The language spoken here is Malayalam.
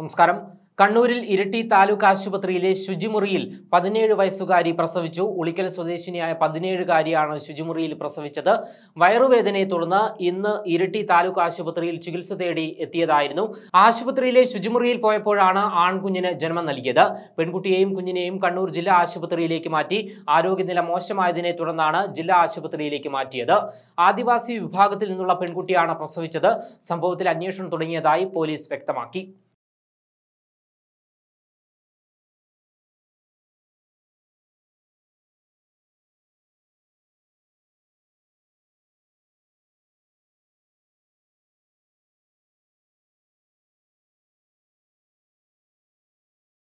നമസ്കാരം കണ്ണൂരിൽ ഇരിട്ടി താലൂക്ക് ആശുപത്രിയിലെ ശുചിമുറിയിൽ പതിനേഴ് വയസ്സുകാരി പ്രസവിച്ചു ഉളിക്കൽ സ്വദേശിനിയായ പതിനേഴുകാരിയാണ് ശുചിമുറിയിൽ പ്രസവിച്ചത് വയറുവേദനയെ തുടർന്ന് ഇന്ന് ഇരിട്ടി താലൂക്ക് ആശുപത്രിയിൽ ചികിത്സ തേടി എത്തിയതായിരുന്നു ആശുപത്രിയിലെ ശുചിമുറിയിൽ പോയപ്പോഴാണ് ആൺകുഞ്ഞിന് ജന്മം നൽകിയത് പെൺകുട്ടിയെയും കുഞ്ഞിനെയും കണ്ണൂർ ജില്ലാ ആശുപത്രിയിലേക്ക് മാറ്റി ആരോഗ്യനില മോശമായതിനെ തുടർന്നാണ് ജില്ലാ ആശുപത്രിയിലേക്ക് മാറ്റിയത് ആദിവാസി വിഭാഗത്തിൽ നിന്നുള്ള പെൺകുട്ടിയാണ് പ്രസവിച്ചത് സംഭവത്തിൽ അന്വേഷണം തുടങ്ങിയതായി പോലീസ് വ്യക്തമാക്കി